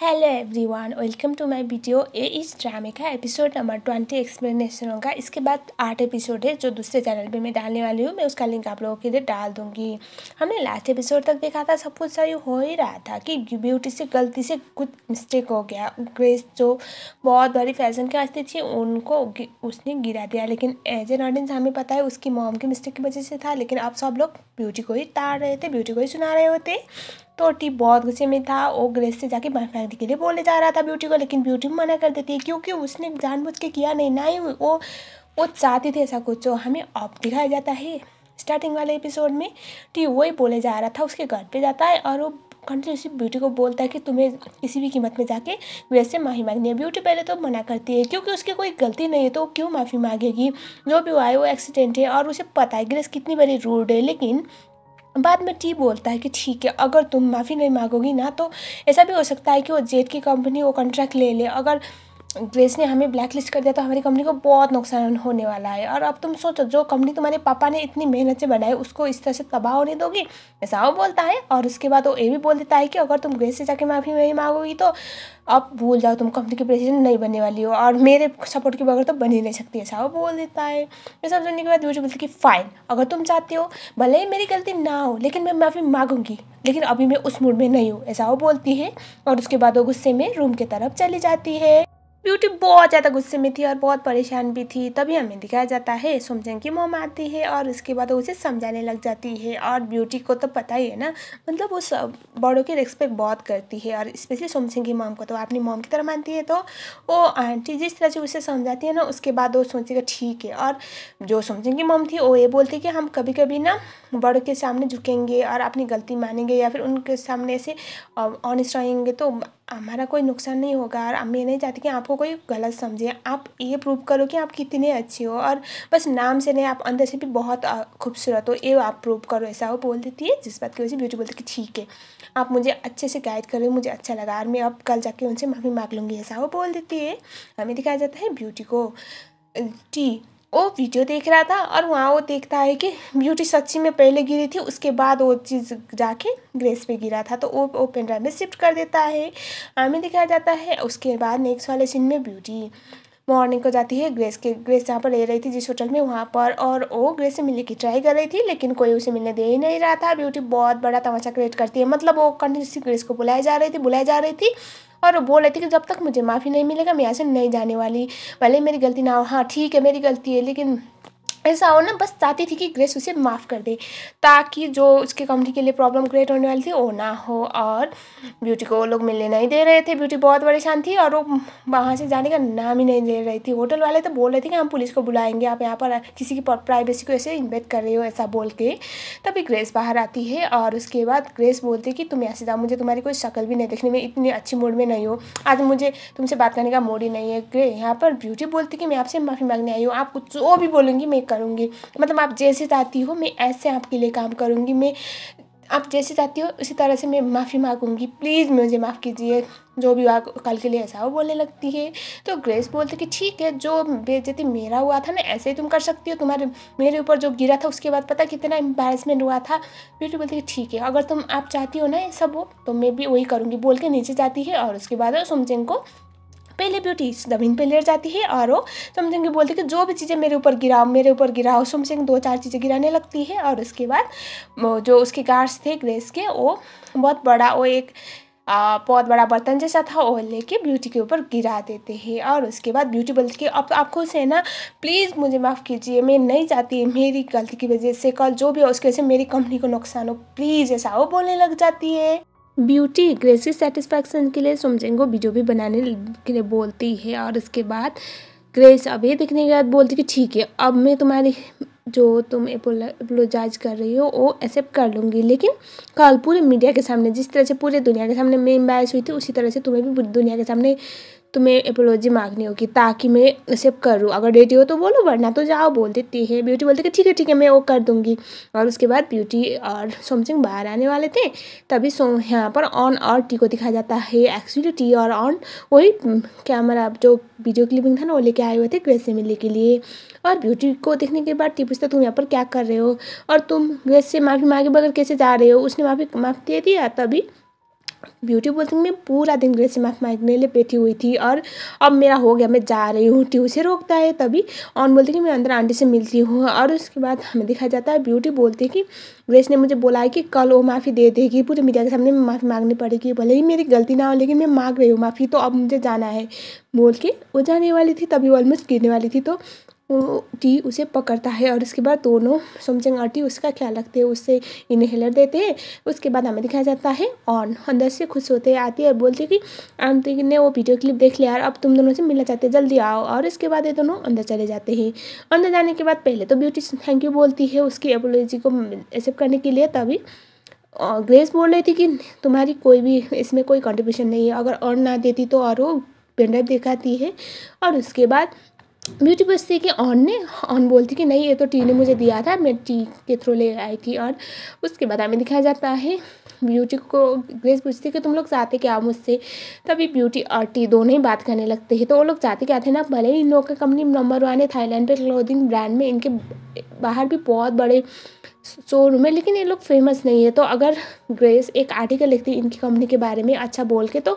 hello everyone welcome to my video ए इस ड्रामे का एपिसोड नंबर ट्वेंटी एक्सप्लेनेशन होगा इसके बाद आठ एपिसोड है जो दूसरे चैनल पे मैं डालने वाली हूँ मैं उसका लिंक आप लोगों के लिए डाल दूँगी हमने लास्ट एपिसोड तक देखा था सब कुछ सही हो ही रहा था कि ब्यूटी से गलती से कुछ मिस्टेक हो गया ग्रेस जो बहुत बड़ी फैशन की हस्ती थी उनको उसने गिरा दिया लेकिन एज एन ऑडियंस हमें पता है उसकी मॉम की मिस्टेक की वजह से था लेकिन आप सब लोग ब्यूटी को ही ताड़ रहे थे ब्यूटी को ही सुना रहे होते तो टी बहुत गुस्से में था वो ग्रेस से जाके मांगने के लिए बोले जा रहा था ब्यूटी को लेकिन ब्यूटी मना कर देती है क्योंकि उसने जानबूझ के किया नहीं ना ही वो वो चाहती थी ऐसा कुछ जो हमें अब दिखाया जाता है स्टार्टिंग वाले एपिसोड में टी वही बोले जा रहा था उसके घर पर जाता है और वो कंटिन्यूसली ब्यूटी को बोलता है कि तुम्हें किसी भी कीमत में जाके ग्रेस से माफ़ी मांगनी है ब्यूटी पहले तो मना करती है क्योंकि उसकी कोई गलती नहीं है तो क्यों माफ़ी मांगेगी जो भी हुआ है वो एक्सीडेंट है और उसे पता है ग्रेस कितनी बड़ी रूड है लेकिन बाद में टी बोलता है कि ठीक है अगर तुम माफ़ी नहीं मांगोगी ना तो ऐसा भी हो सकता है कि वो जेट की कंपनी वो कॉन्ट्रैक्ट ले ले अगर ग्रेस ने हमें ब्लैक लिस्ट कर दिया तो हमारी कंपनी को बहुत नुकसान होने वाला है और अब तुम सोचो जो कंपनी तुम्हारे पापा ने इतनी मेहनत से बनाई उसको इस तरह से तबाह होने दोगी ऐसा वो बोलता है और उसके बाद वो ये भी बोल देता है कि अगर तुम ग्रेस से जाके माफ़ी नहीं मांगोगी तो अब भूल जाओ तुम कंपनी की प्रेसिडेंट नहीं बनने वाली हो और मेरे सपोर्ट के बगैर तो बन ही नहीं सकती ऐसा वो बोल देता है ये सब सुनने के बाद मुझे बोलती कि फ़ाइन अगर तुम चाहते हो भले ही मेरी गलती ना हो लेकिन मैं माफ़ी मांगूंगी लेकिन अभी मैं उस मूड में नहीं हूँ ऐसा वो बोलती है और उसके बाद वो गुस्से में रूम की तरफ चली जाती है ब्यूटी बहुत ज़्यादा गुस्से में थी और बहुत परेशान भी थी तभी हमें दिखाया जाता है सोमचंद की मोम आती है और उसके बाद उसे समझाने लग जाती है और ब्यूटी को तो पता ही है ना मतलब वो सब बड़ों की रेस्पेक्ट बहुत करती है और स्पेशली सोमचंद की मोम को तो अपनी मोम की तरह मानती है तो वो आंटी जिस तरह से उसे समझाती है ना उसके बाद वो सोचेगा ठीक है और जो सोमचंद की मोम थी वो ये बोलती कि हम कभी कभी ना बड़ों के सामने झुकेंगे और अपनी गलती मानेंगे या फिर उनके सामने से ऑनेस्ट रहेंगे तो हमारा कोई नुकसान नहीं होगा और मैं नहीं चाहती कि आपको कोई गलत समझे आप ये प्रूव करो कि आप कितने अच्छे हो और बस नाम से नहीं आप अंदर से भी बहुत खूबसूरत हो ये आप प्रूव करो ऐसा हो बोल देती है जिस बात की वजह से ब्यूटी बोलती कि ठीक है आप मुझे अच्छे से गाइड करो मुझे अच्छा लगा और मैं अब कल जाके उनसे माफ़ी मांग लूँगी ऐसा हो बोल देती है हमें दिखाया जाता है ब्यूटी को टी वो वीडियो देख रहा था और वहाँ वो देखता है कि ब्यूटी सच्ची में पहले गिरी थी उसके बाद वो चीज़ जाके ग्रेस पे गिरा था तो वो ओपन ड्राइव में शिफ्ट कर देता है हमें दिखाया जाता है उसके बाद नेक्स्ट वाले सीन में ब्यूटी मॉर्निंग को जाती है ग्रेस के ग्रेस जहाँ पर रह रही थी जिस होटल में वहाँ पर और वो ग्रेस से मिलने की ट्राई कर रही थी लेकिन कोई उसे मिलने दे ही नहीं रहा था ब्यूटी बहुत बड़ा तमाशा क्रिएट करती है मतलब वो कंटिन्यूसली ग्रेस को बुलाई जा रही थी बुलाई जा रही थी और बोल रही थी कि जब तक मुझे माफ़ी नहीं मिलेगा मैं यहाँ से नहीं जाने वाली भले मेरी गलती ना हो हाँ ठीक है मेरी गलती है लेकिन ऐसा हो ना बस चाहती थी कि ग्रेस उसे माफ़ कर दे ताकि जो उसके कंपनी के लिए प्रॉब्लम क्रिएट होने वाली थी वो ना हो और ब्यूटी को वो लोग मिलने नहीं दे रहे थे ब्यूटी बहुत परेशान थी और वो वहाँ से जाने का नाम ही नहीं ले रही थी होटल वाले तो बोल रहे थे कि हम पुलिस को बुलाएंगे आप यहाँ पर किसी की प्राइवेसी को ऐसे इन्वेट कर रहे हो ऐसा बोल के तभी ग्रेस बाहर आती है और उसके बाद ग्रेस बोलती कि तुम यहाँ से जाओ मुझे तुम्हारी कोई शक्ल भी नहीं देखने में इतनी अच्छी मूड में नहीं हो आज मुझे तुमसे बात करने का मूड ही नहीं है ग्रे यहाँ पर ब्यूटी बोलती कि मैं आपसे माफ़ी मांगने आई हूँ आप कुछ जो भी बोलूँगी मैं करूँगी मतलब आप जैसे चाहती हो मैं ऐसे आपके लिए काम करूँगी मैं आप जैसे चाहती हो उसी तरह से मैं माफ़ी मांगूंगी प्लीज़ मुझे माफ़ कीजिए जो भी हुआ कल के लिए ऐसा हो बोलने लगती है तो ग्रेस बोलते कि ठीक है जो बेजती मेरा हुआ था ना ऐसे ही तुम कर सकती हो तुम्हारे मेरे ऊपर जो गिरा था उसके बाद पता कितना एम्बेरसमेंट हुआ था ब्यूटी बोलती है ठीक है अगर तुम आप चाहती हो ना ये सब हो तो मैं भी वही करूँगी बोल के नीचे जाती है और उसके बाद सुमचिंग को पहले ब्यूटी जमीन पे लेट जाती है और वो समसिंग की बोलती है कि जो भी चीज़ें मेरे ऊपर गिराओ मेरे ऊपर गिराओ समथिंग दो चार चीज़ें गिराने लगती है और उसके बाद जो उसके गार्ड्स थे ग्रेस के वो बहुत बड़ा वो एक बहुत बड़ा बर्तन जैसा था वो लेके ब्यूटी के ऊपर गिरा देते हैं और उसके बाद ब्यूटी बोलती कि अब आपको से ना प्लीज़ मुझे माफ़ कीजिए मैं नहीं जाती मेरी गलती की वजह से कल जो भी हो उसकी वजह से मेरी कंपनी को नुकसान हो प्लीज़ ऐसा वो बोलने लग जाती है ब्यूटी ग्रेसी सेटिस्फैक्शन के लिए को वीडियो भी बनाने के लिए बोलती है और उसके बाद ग्रेस अब ये देखने के बाद बोलती कि ठीक है अब मैं तुम्हारी जो तुम एपोलोजाइज कर रही हो वो एक्सेप्ट कर लूँगी लेकिन कल पूरे मीडिया के सामने जिस तरह से पूरे दुनिया के सामने मैं इम्बैस हुई थी उसी तरह से तुम्हें भी पूरी दुनिया के सामने तुम्हें एपोलॉजी मांगनी होगी ताकि मैं एक्सेप्ट करूँ अगर रेडी हो तो बोलो वरना तो जाओ बोल देती है ब्यूटी बोलती है ठीक है ठीक है मैं वो कर दूँगी और उसके बाद ब्यूटी और सोम सिंह बाहर आने वाले थे तभी सो यहाँ पर ऑन और टी को दिखाया जाता है एक्चुअली टी और ऑन वही कैमरा जो वीडियो क्लिपिंग था ना वो लेके आए हुए थे ग्रेस से मिलने के लिए और ब्यूटी को देखने के बाद टी पूछता तुम यहाँ पर क्या कर रहे हो और तुम ग्रेस से माफ़ी मांगे बगैर कैसे जा रहे हो उसने माफ़ी माफ़ी दे दिया तभी ब्यूटी बोलती मैं पूरा दिन ग्रेसिमाफ मांगने लिए बैठी हुई थी और अब मेरा हो गया मैं जा रही हूँ ट्यू से रोकता है तभी और बोलती कि मैं अंदर आंटी से मिलती हूँ और उसके बाद हमें दिखाया जाता है ब्यूटी बोलती है कि ग्रेस ने मुझे बोला है कि कल वो माफ़ी दे देगी पूरे मीडिया के सामने माफ़ी मांगनी पड़ेगी भले ही मेरी गलती ना हो लेकिन मैं मांग रही हूँ माफ़ी तो अब मुझे जाना है बोल के वो जाने वाली थी तभी ऑलमोस्ट गिरने वाली थी तो वो टी उसे पकड़ता है और उसके बाद दोनों सोमचंग और टी उसका ख्याल रखते हैं उससे इन्हेलर देते हैं उसके बाद हमें दिखाया जाता है ऑन अंदर से खुश होते आती है और बोलते कि आम तो ने वो वीडियो क्लिप देख लिया यार अब तुम दोनों से मिलना चाहते हैं जल्दी आओ और इसके बाद ये दोनों अंदर चले जाते हैं अंदर जाने के बाद पहले तो ब्यूटी थैंक यू बोलती है उसकी एपोलॉजी को एक्सेप्ट करने के लिए तभी ग्रेस बोल रही थी कि तुम्हारी कोई भी इसमें कोई कंट्रीब्यूशन नहीं है अगर और ना देती तो और वो पेन दिखाती है और उसके बाद ब्यूटी थी कि ऑन ने ऑन बोलती कि नहीं ये तो टी ने मुझे दिया था मैं टी के थ्रू ले आई थी और उसके बाद हमें दिखाया जाता है ब्यूटी को ग्रेस पूछती कि तुम लोग चाहते क्या मुझसे तभी ब्यूटी और टी दोनों ही बात करने लगते हैं तो वो लोग चाहते क्या थे ना भले ही इन लोग का कंपनी नंबर वन है थाईलैंड पे क्लोथिंग ब्रांड में इनके बाहर भी बहुत बड़े शोरूम है लेकिन ये लोग फेमस नहीं है तो अगर ग्रेस एक आर्टिकल लिखती है इनकी कंपनी के बारे में अच्छा बोल के तो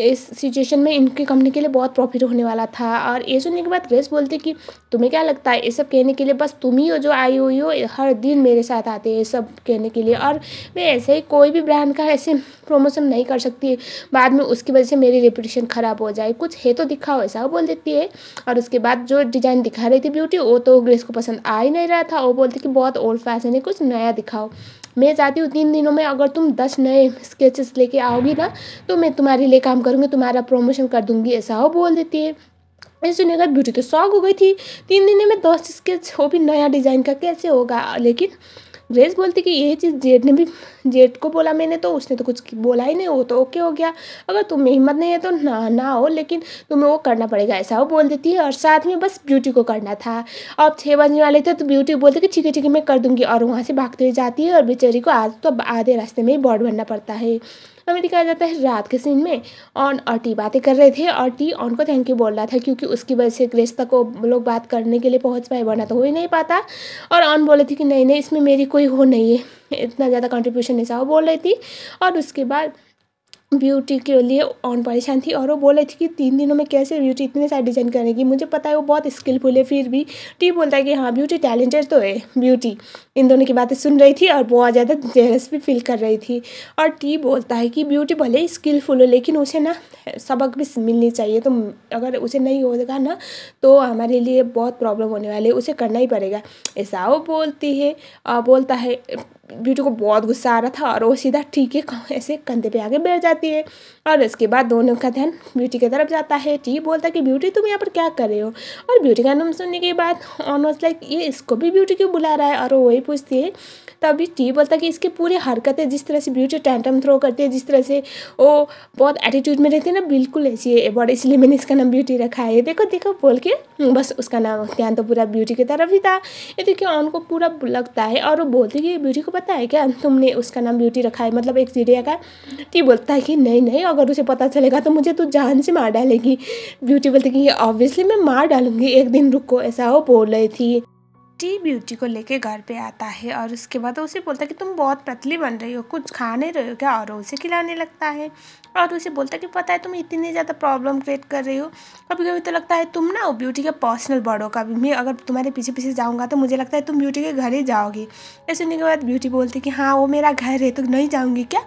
इस सिचुएशन में इनकी कंपनी के लिए बहुत प्रॉफिट होने वाला था और ये सुनने के बाद ग्रेस बोलते कि तुम्हें क्या लगता है ये सब कहने के लिए बस तुम ही हो जो आई हुई हो हर दिन मेरे साथ आते हैं सब कहने के लिए और मैं ऐसे ही कोई भी ब्रांड का ऐसे प्रमोशन नहीं कर सकती बाद में उसकी वजह से मेरी रेपुटेशन ख़राब हो जाए कुछ है तो दिखाओ ऐसा बोल देती है और उसके बाद जो डिज़ाइन दिखा रही थी ब्यूटी वो तो ग्रेस को पसंद आ ही नहीं रहा था वो बोलती कि बहुत ओल्ड फैशन है कुछ नया दिखाओ मैं चाहती हूँ तीन दिनों में अगर तुम दस नए स्केचेस लेके आओगी ना तो मैं तुम्हारे लिए काम करूँगी तुम्हारा प्रमोशन कर दूँगी ऐसा हो बोल देती है ये सुनकर ब्यूटी तो शौक हो गई थी तीन दिन में दस स्केच हो भी नया डिज़ाइन का कैसे होगा लेकिन ग्रेस बोलती कि यही चीज़ जेड ने भी जेड को बोला मैंने तो उसने तो कुछ बोला ही नहीं वो तो ओके हो गया अगर तुम्हें हिम्मत नहीं है तो ना ना हो लेकिन तुम्हें वो करना पड़ेगा ऐसा वो बोल देती है और साथ में बस ब्यूटी को करना था अब छः बजने वाले थे तो ब्यूटी बोलते कि ठीक है ठीक है मैं कर दूँगी और वहाँ से भागते हुए जाती है और बेचारी को आज तो आधे रास्ते में ही बॉर्ड बनना पड़ता है हमें दिखाया जाता है रात के सीन में ऑन और टी बातें कर रहे थे और टी ऑन को थैंक यू बोल रहा था क्योंकि उसकी वजह से ग्रेस तक लोग बात करने के लिए पहुंच पाए वरना तो हो ही नहीं पाता और ऑन बोले थे कि नहीं नहीं इसमें मेरी कोई हो नहीं है इतना ज़्यादा कंट्रीब्यूशन ऐसा वो बोल रही थी और उसके बाद ब्यूटी के लिए ऑन परेशान थी और वो बोल रही थी कि तीन दिनों में कैसे ब्यूटी इतने सारे डिज़ाइन करेगी मुझे पता है वो बहुत स्किलफुल है फिर भी टी बोलता है कि हाँ ब्यूटी टैलेंटेड तो है ब्यूटी इन दोनों की बातें सुन रही थी और बहुत ज़्यादा जेलस भी फील कर रही थी और टी बोलता है कि ब्यूटी भले स्किलफुल हो लेकिन उसे ना सबक भी मिलनी चाहिए तो अगर उसे नहीं होगा ना तो हमारे लिए बहुत प्रॉब्लम होने वाली है उसे करना ही पड़ेगा ऐसा वो बोलती है बोलता है ब्यूटी को बहुत गुस्सा आ रहा था और वो सीधा ठीक है ऐसे कंधे पे आगे बैठ जाती है और इसके बाद दोनों का ध्यान ब्यूटी की तरफ जाता है टी बोलता है कि ब्यूटी तुम यहाँ पर क्या कर रहे हो और ब्यूटी का नाम सुनने के बाद ऑनवर्स लाइक ये इसको भी ब्यूटी क्यों बुला रहा है और वो वही पूछती है तभी टी बोलता है कि इसकी पूरी हरकतें जिस तरह से ब्यूटी टैंटम थ्रो करती है जिस तरह से वो बहुत एटीट्यूड में रहती है ना बिल्कुल ऐसी है और इसलिए मैंने इसका नाम ब्यूटी रखा है देखो देखो बोल के बस उसका नाम ध्यान तो पूरा ब्यूटी की तरफ ही था ये देखिए ऑन को पूरा लगता है और वो बोलती है कि ब्यूटी को पता है क्या तुमने उसका नाम ब्यूटी रखा है मतलब एक चिड़िया का टी बोलता है कि नहीं नहीं अगर अगर उसे पता चलेगा तो मुझे तो जान से मार डालेगी ब्यूटी बोलती कि ऑब्वियसली मैं मार डालूंगी एक दिन रुको ऐसा वो बोल रही थी टी ब्यूटी को लेके घर पे आता है और उसके बाद उसे बोलता है कि तुम बहुत पतली बन रही हो कुछ खा नहीं रहे हो क्या और उसे खिलाने लगता है और उसे बोलता है कि पता है तुम इतनी ज़्यादा प्रॉब्लम क्रिएट कर रही हो कभी कभी तो लगता है तुम ना हो ब्यूटी के पर्सनल बर्डो का भी मैं अगर तुम्हारे पीछे पीछे जाऊँगा तो मुझे लगता है तुम ब्यूटी के घर ही जाओगी ऐसे सुनने के बाद ब्यूटी बोलती है कि हाँ वो मेरा घर है तो नहीं जाऊँगी क्या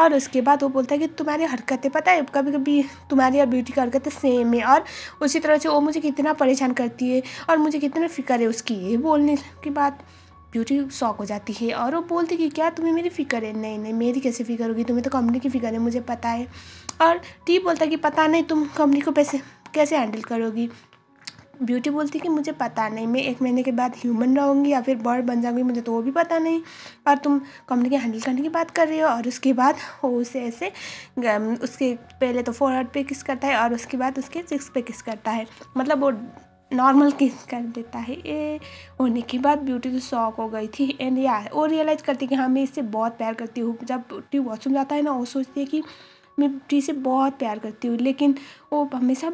और उसके बाद वो बोलता है कि तुम्हारी हरकतें पता है कभी कभी तुम्हारी और ब्यूटी की हरकतें सेम है और उसी तरह से वो मुझे कितना परेशान करती है और मुझे कितना फिक्र है उसकी ये बोलने की बात ब्यूटी शौक हो जाती है और वो बोलती कि क्या तुम्हें मेरी फ़िक्र है नहीं नहीं मेरी कैसे फ़िक्र होगी तुम्हें तो कंपनी की फ़िक्र है मुझे पता है और टी बोलता कि पता नहीं तुम कंपनी को पैसे कैसे हैंडल करोगी ब्यूटी बोलती कि मुझे पता नहीं मैं एक महीने के बाद ह्यूमन रहूँगी या फिर बर्ड बन जाऊँगी मुझे तो वो भी पता नहीं और तुम कम्युनिटी हैंडल करने की बात कर रही हो और उसके बाद वो उसे ऐसे उसके पहले तो फोर पे किस करता है और उसके बाद उसके सिक्स पे किस करता है मतलब वो नॉर्मल किस कर देता है ए होने के बाद ब्यूटी तो शॉक हो गई थी एंड या वो रियलाइज़ करती कि हाँ मैं इससे बहुत प्यार करती हूँ जब ब्यूटी वॉशरूम जाता है ना वो सोचती है कि मैं ट्री से बहुत प्यार करती हूँ लेकिन वो हमेशा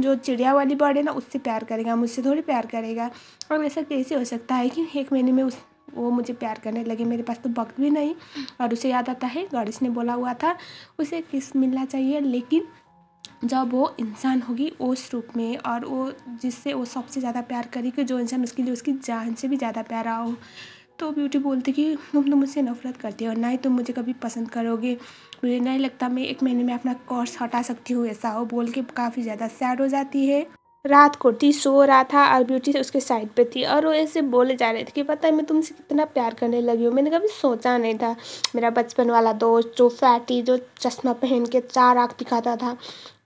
जो चिड़िया वाली बर्ड है ना उससे प्यार करेगा मुझसे थोड़ी प्यार करेगा और ऐसा कैसे हो सकता है कि एक महीने में उस वो मुझे प्यार करने लगे मेरे पास तो वक्त भी नहीं और उसे याद आता है गणेश ने बोला हुआ था उसे किस मिलना चाहिए लेकिन जब वो इंसान होगी उस रूप में और वो जिससे वो सबसे ज़्यादा प्यार करेगी जो इंसान उसके लिए उसकी जान से भी ज़्यादा प्यारा हो तो ब्यूटी बोलती कि तुम तो मुझसे नफ़रत करते हो ना ही तुम मुझे कभी पसंद करोगे मुझे नहीं लगता मैं एक महीने में अपना कोर्स हटा सकती हूँ ऐसा हो बोल के काफ़ी ज़्यादा सैड हो जाती है रात को टी सो रहा था और ब्यूटी उसके साइड पे थी और वो ऐसे बोले जा रहे थे कि पता है मैं तुमसे कितना प्यार करने लगी हूँ मैंने कभी सोचा नहीं था मेरा बचपन वाला दोस्त जो फैटी जो चश्मा पहन के चार आँख दिखाता था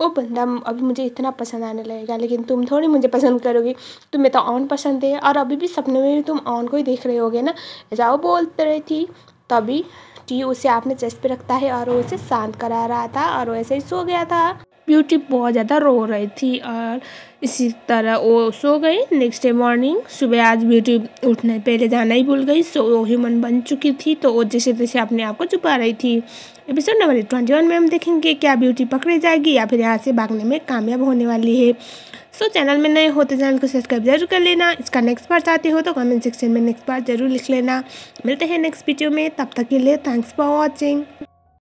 वो बंदा अभी मुझे इतना पसंद आने लगेगा लेकिन तुम थोड़ी मुझे पसंद करोगी तुम्हें तो ऑन पसंद है और अभी भी सपने में भी तुम ऑन को ही देख रहे होगे ना ऐसा वो बोलते रही थी तभी टी उसे आपने चेस्ट पे रखता है और वो उसे शांत करा रहा था और वो ऐसे ही सो गया था ब्यूटी बहुत ज़्यादा रो रही थी और इसी तरह वो सो गई नेक्स्ट डे मॉर्निंग सुबह आज ब्यूटी उठने पहले जाना ही भूल गई सो वो ह्यूमन बन चुकी थी तो वो जैसे तैसे अपने आप को छुपा रही थी एपिसोड नंबर ट्वेंटी वन में हम देखेंगे क्या ब्यूटी पकड़ी जाएगी या फिर यहाँ से भागने में कामयाब होने वाली है सो so, चैनल में नए हो तो चैनल को सब्सक्राइब जरूर कर लेना इसका नेक्स्ट पार्ट चाहते हो तो कमेंट सेक्शन में नेक्स्ट पार्ट जरूर लिख लेना मिलते हैं नेक्स्ट वीडियो में तब तक के लिए थैंक्स फॉर वॉचिंग